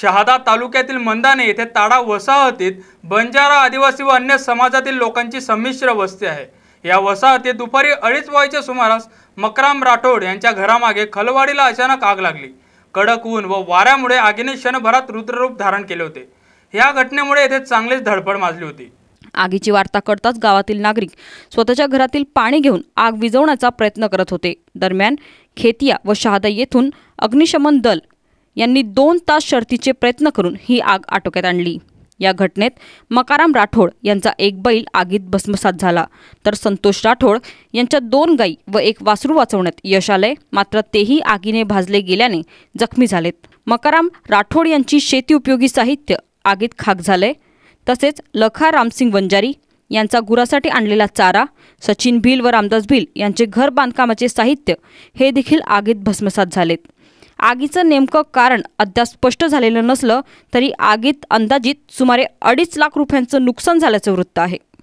शहादा तालुक्यातील मंदाने येथे ताडा वसाहतीत बंजारा आदिवासी व अन्य समाजातील लोकांची संमिश्र वस्ती आहे या वसाहतीत दुपारी अडीच वायच्या सुमारास मकराम राठोड यांच्या घरामागे खलवाडीला अचानक आग लागली कडक ऊन व वाऱ्यामुळे आगीने क्षणभरात रुद्ररूप धारण केले होते या घटनेमुळे येथे चांगलीच धडपड माजली होती आगीची वार्ता कळताच गावातील नागरिक स्वतःच्या घरातील पाणी घेऊन आग विझवण्याचा प्रयत्न करत होते दरम्यान खेतिया व शहादा येथून अग्निशमन दल यांनी दोन तास शर्तीचे प्रयत्न करून ही आग आटोक्यात आणली या घटनेत मकाराम राठोड यांचा एक बैल आगीत भस्मसात झाला तर संतोष राठोड यांच्या दोन गायी व एक वासरू वाचवण्यात यश आलंय मात्र तेही आगीने भाजले गेल्याने जखमी झालेत मकाराम राठोड यांची शेती उपयोगी साहित्य आगीत खाक झालंय तसेच लखा रामसिंग वंजारी यांचा गुरासाठी आणलेला चारा सचिन भिल व रामदास भिल यांचे घर बांधकामाचे साहित्य हे देखील आगीत भस्मसात झालेत आगीचं नेमकं कारण अद्याप स्पष्ट झालेलं नसलं तरी आगीत अंदाजित सुमारे अडीच लाख रुपयांचं नुकसान झाल्याचं वृत्त आहे